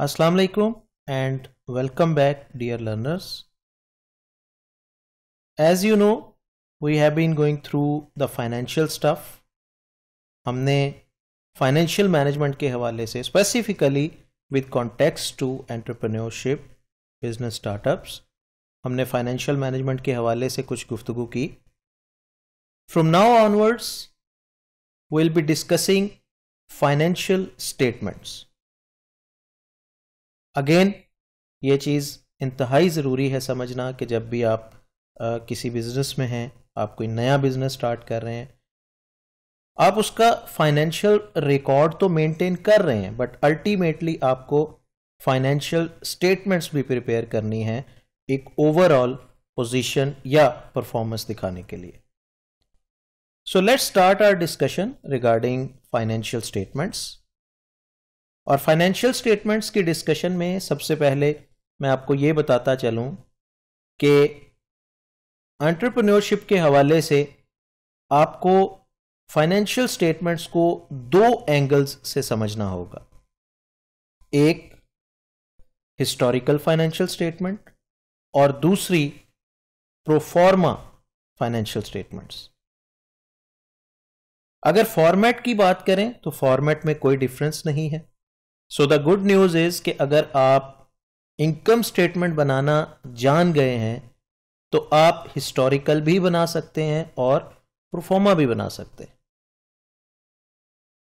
Assalamu alaikum and welcome back dear learners. As you know, we have been going through the financial stuff. Humne financial management ke hawale se, specifically with context to entrepreneurship, business startups. Humne financial management ke hawale se kuch guftugu From now onwards, we'll be discussing financial statements. Again ये चीज़ इंतहाई ज़रूरी है समझना कि जब भी आप आ, किसी बिज़नेस में हैं आप कोई नया बिज़नेस स्टार्ट कर रहे हैं आप उसका फाइनेंशियल रिकॉर्ड तो मेंटेन कर रहे हैं बट अल्टीमेटली आपको फाइनेंशियल स्टेटमेंट्स भी प्रिपेयर करनी है एक ओवरऑल पोजीशन या परफॉर्मेंस दिखाने के लिए so let's start our discussion regarding financial statements और फाइनेंशियल स्टेटमेंट्स की डिस्कशन में सबसे पहले मैं आपको ये बताता चलूँ कि एंटरप्रेन्योरशिप के हवाले से आपको फाइनेंशियल स्टेटमेंट्स को दो एंगल्स से समझना होगा एक हिस्टोरिकल फाइनेंशियल स्टेटमेंट और दूसरी प्रोफॉर्मा फाइनेंशियल स्टेटमेंट्स अगर फॉर्मेट की बात करें तो फॉर्मेट में कोई डिफरेंस नहीं है so the good news is कि अगर आप इनकम स्टेटमेंट बनाना जान गए हैं तो आप हिस्टोरिकल भी बना सकते हैं और प्रोफॉर्मा भी बना सकते हैं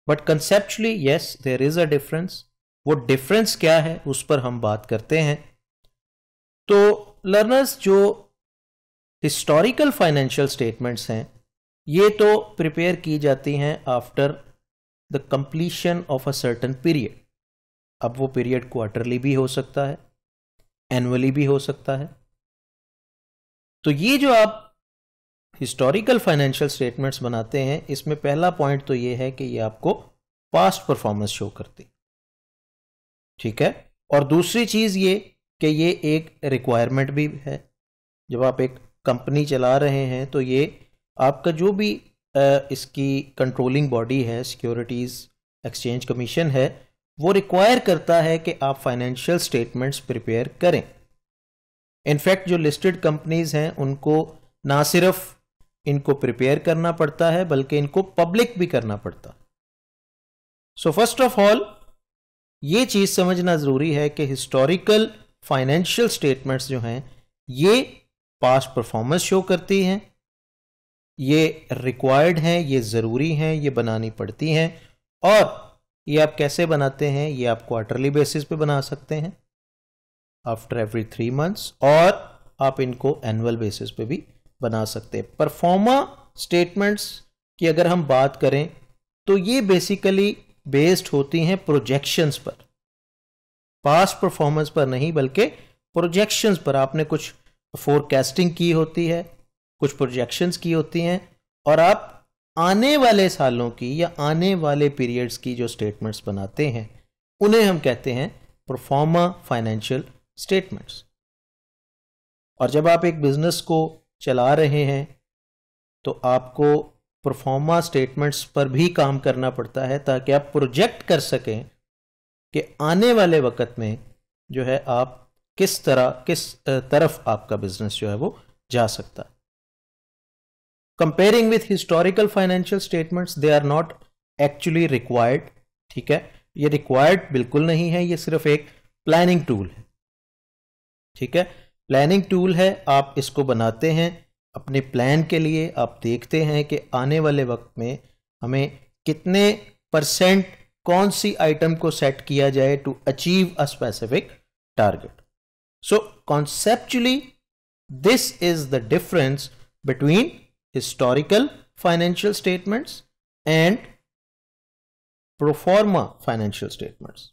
but conceptually yes there is a difference वो डिफरेंस क्या है उस पर हम बात करते हैं तो लर्नर्स जो हिस्टोरिकल फाइनेंशियल स्टेटमेंट्स हैं ये तो प्रिपेयर की जाती हैं after the completion of a certain period अब वो पीरियड क्वार्टरली भी हो सकता है एनुअली भी हो सकता है तो ये जो आप हिस्टोरिकल फाइनेंशियल स्टेटमेंट्स बनाते हैं इसमें पहला पॉइंट तो ये है कि ये आपको पास्ट परफॉर्मेंस शो करती ठीक है और दूसरी चीज ये कि ये एक रिक्वायरमेंट भी है जब आप एक कंपनी चला रहे हैं तो ये आपका जो भी इसकी कंट्रोलिंग बॉडी है सिक्योरिटीज़ एक्सचेंज कमीशन है वो रिक्वायर करता है कि आप फाइनेंशियल स्टेटमेंट्स प्रिपेयर करें इनफैक्ट जो लिस्टेड कंपनीज हैं उनको ना सिर्फ इनको प्रिपेयर करना पड़ता है बल्कि इनको पब्लिक भी करना पड़ता सो फर्स्ट ऑफ ऑल ये चीज समझना जरूरी है कि हिस्टोरिकल फाइनेंशियल स्टेटमेंट्स जो हैं ये पास्ट परफॉर्मेंस शो करती हैं ये रिक्वायर्ड हैं ये ज़रूरी हैं ये बनानी पड़ती हैं और ये आप कैसे बनाते हैं ये आप क्वार्टरली बेसिस पे बना सकते हैं आफ्टर एवरी थ्री मंथ्स और आप इनको एनुअल बेसिस पे भी बना सकते हैं परफॉर्मा स्टेटमेंट्स की अगर हम बात करें तो ये बेसिकली बेस्ड होती हैं प्रोजेक्शंस पर पास्ट परफॉर्मेंस पर नहीं बल्कि प्रोजेक्शंस पर आपने कुछ फोरकास्टिंग की होती है कुछ प्रोजेक्शंस की होती हैं और आप आने वाले सालों की या आने वाले पीरियड्स की जो स्टेटमेंट्स बनाते हैं उन्हें हम कहते हैं परफॉर्मा फाइनेंशियल स्टेटमेंट्स और जब आप एक बिजनेस को चला रहे हैं तो आपको परफॉर्मा स्टेटमेंट्स पर भी काम करना पड़ता है ताकि आप प्रोजेक्ट कर सकें कि आने वाले वक्त में जो है आप किस तरह किस तरफ आपका बिजनेस जो है वो जा सकता है comparing with historical financial statements they are not actually required ठीक है ये रिक्वायर्ड बिल्कुल नहीं है ये सिर्फ एक प्लानिंग टूल है ठीक है प्लानिंग टूल है आप इसको बनाते हैं अपने प्लान के लिए आप देखते हैं कि आने वाले वक्त में हमें कितने परसेंट कौन सी आइटम को सेट किया जाए to achieve a specific target so conceptually this is the difference between historical financial statements and pro forma financial statements.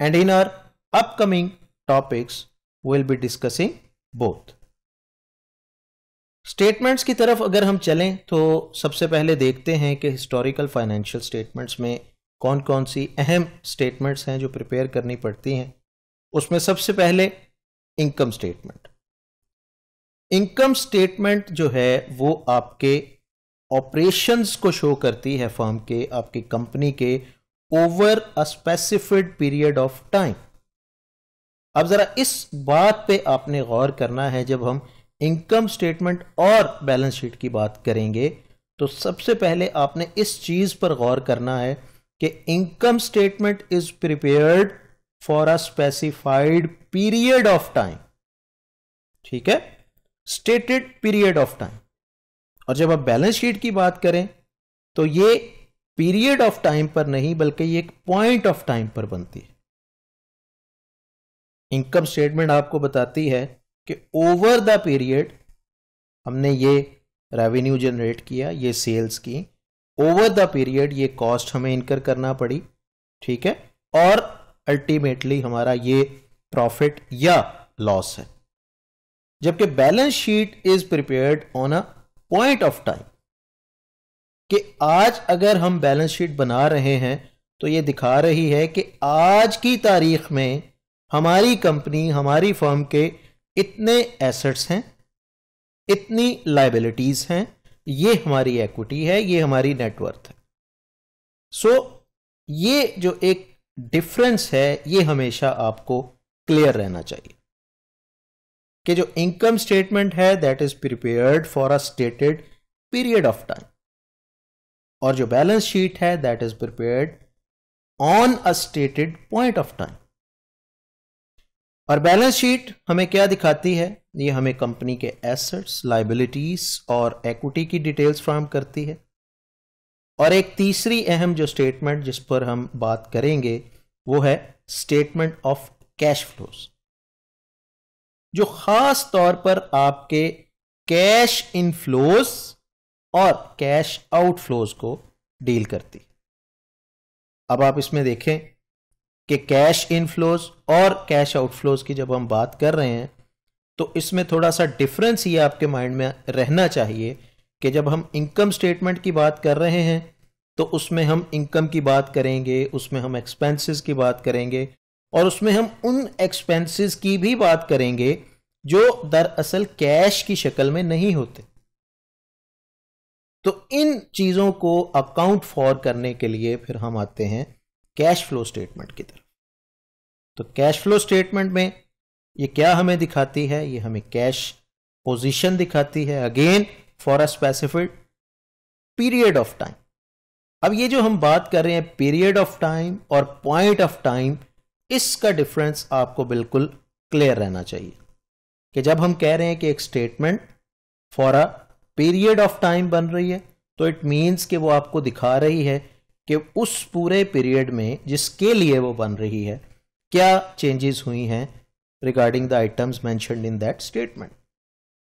And in our upcoming topics, we'll be discussing both. Statements की तरफ अगर हम चलें तो सबसे पहले देखते हैं कि हिस्टोरिकल फाइनेंशियल स्टेटमेंट्स में कौन कौन सी अहम स्टेटमेंट्स हैं जो प्रिपेयर करनी पड़ती हैं उसमें सबसे पहले इनकम स्टेटमेंट इनकम स्टेटमेंट जो है वो आपके ऑपरेशंस को शो करती है फर्म के आपकी कंपनी के over a specified period of time अब जरा इस बात पे आपने गौर करना है जब हम इनकम स्टेटमेंट और बैलेंस शीट की बात करेंगे तो सबसे पहले आपने इस चीज पर गौर करना है कि income statement is prepared for a specified period of time ठीक है स्टेटेड पीरियड ऑफ टाइम और जब आप बैलेंस शीट की बात करें तो ये पीरियड ऑफ टाइम पर नहीं बल्कि ये एक पॉइंट ऑफ टाइम पर बनती है इनकम स्टेटमेंट आपको बताती है कि ओवर द पीरियड हमने ये रेवेन्यू जनरेट किया ये सेल्स की ओवर द पीरियड ये कॉस्ट हमें इनकर करना पड़ी ठीक है और अल्टीमेटली हमारा ये प्रॉफिट या लॉस है जबकि balance sheet is prepared on a point of time कि आज अगर हम बैलेंस शीट बना रहे हैं तो ये दिखा रही है कि आज की तारीख में हमारी कंपनी हमारी फर्म के इतने एसेट्स हैं इतनी लाइबिलिटीज हैं ये हमारी एक्विटी है ये हमारी नेटवर्थ है सो so, ये जो एक डिफरेंस है ये हमेशा आपको क्लियर रहना चाहिए कि जो इनकम स्टेटमेंट है that is prepared for a stated period of time और जो बैलेंस शीट है that is prepared on a stated point of time और बैलेंस शीट हमें क्या दिखाती है ये हमें कंपनी के एसेट्स लाइबिलिटीज और एक्विटी की डिटेल्स फ्राम करती है और एक तीसरी अहम जो स्टेटमेंट जिस पर हम बात करेंगे वो है स्टेटमेंट ऑफ कैश फ्लोज जो खास तौर पर आपके कैश इनफ्लोज और कैश आउटफ्लोज को डील करती अब आप इसमें देखें कि कैश इनफ्लोज और कैश आउटफ्लोज की जब हम बात कर रहे हैं तो इसमें थोड़ा सा डिफरेंस ये आपके माइंड में रहना चाहिए कि जब हम इनकम स्टेटमेंट की बात कर रहे हैं तो उसमें हम इनकम की बात करेंगे उसमें हम एक्सपेंसेस की बात करेंगे और उसमें हम उन एक्सपेंसेस की भी बात करेंगे जो दरअसल कैश की शक्ल में नहीं होते तो इन चीजों को अकाउंट फॉर करने के लिए फिर हम आते हैं कैश फ्लो स्टेटमेंट की तरफ तो कैश फ्लो स्टेटमेंट में ये क्या हमें दिखाती है ये हमें कैश पोजीशन दिखाती है again for a specific period of time अब ये जो हम बात कर रहे हैं पीरियड ऑफ टाइम और पॉइंट ऑफ टाइम इसका डिफरेंस आपको बिल्कुल क्लियर रहना चाहिए कि जब हम कह रहे हैं कि एक statement for a period of time बन रही है तो इट मीन्स कि वो आपको दिखा रही है कि उस पूरे पीरियड में जिसके लिए वो बन रही है क्या चेंजेस हुई हैं regarding the items mentioned in that statement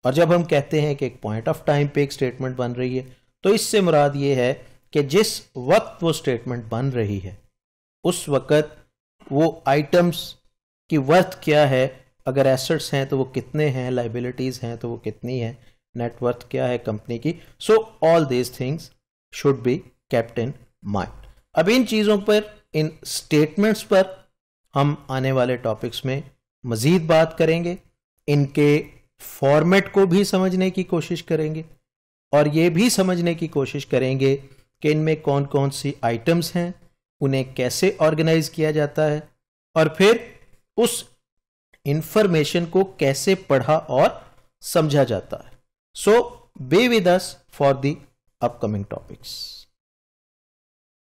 और जब हम कहते हैं कि एक पॉइंट ऑफ टाइम पे एक स्टेटमेंट बन रही है तो इससे मुराद ये है कि जिस वक्त वो स्टेटमेंट बन रही है उस वक्त वो आइटम्स की वर्थ क्या है अगर एसेट्स हैं तो वो कितने हैं लाइबिलिटीज़ हैं तो वो कितनी है नेटवर्थ क्या है कंपनी की so all these things should be kept in mind अब इन चीज़ों पर इन स्टेटमेंट्स पर हम आने वाले टॉपिक्स में मज़ीद बात करेंगे इनके फॉर्मेट को भी समझने की कोशिश करेंगे और ये भी समझने की कोशिश करेंगे कि इनमें कौन कौन सी आइटम्स हैं उन्हें कैसे ऑर्गेनाइज किया जाता है और फिर उस इंफॉर्मेशन को कैसे पढ़ा और समझा जाता है so be with us for the upcoming topics